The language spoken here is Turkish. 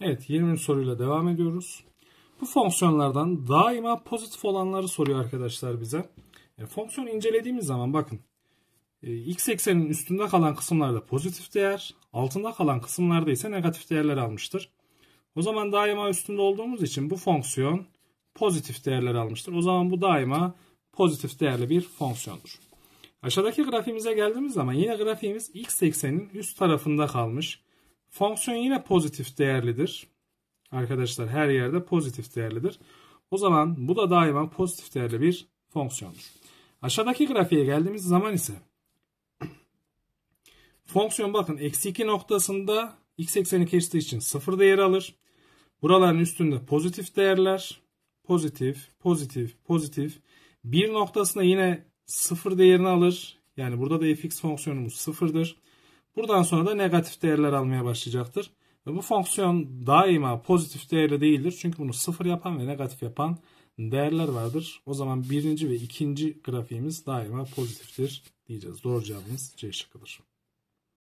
Evet 20. soruyla devam ediyoruz. Bu fonksiyonlardan daima pozitif olanları soruyor arkadaşlar bize. E, fonksiyonu incelediğimiz zaman bakın e, x eksenin üstünde kalan kısımlarda pozitif değer, altında kalan kısımlarda ise negatif değerler almıştır. O zaman daima üstünde olduğumuz için bu fonksiyon pozitif değerler almıştır. O zaman bu daima pozitif değerli bir fonksiyondur. Aşağıdaki grafiğimize geldiğimiz zaman yine grafiğimiz x eksenin üst tarafında kalmış. Fonksiyon yine pozitif değerlidir. Arkadaşlar her yerde pozitif değerlidir. O zaman bu da daima pozitif değerli bir fonksiyondur. Aşağıdaki grafiğe geldiğimiz zaman ise fonksiyon bakın eksi 2 noktasında x ekseni kestiği için 0 değer alır. Buraların üstünde pozitif değerler. Pozitif, pozitif, pozitif. 1 noktasında yine 0 değerini alır. Yani burada da fx fonksiyonumuz 0'dır. Buradan sonra da negatif değerler almaya başlayacaktır. Ve bu fonksiyon daima pozitif değerli değildir. Çünkü bunu sıfır yapan ve negatif yapan değerler vardır. O zaman birinci ve ikinci grafiğimiz daima pozitiftir diyeceğiz. Doğru cevabımız C şıkkıdır.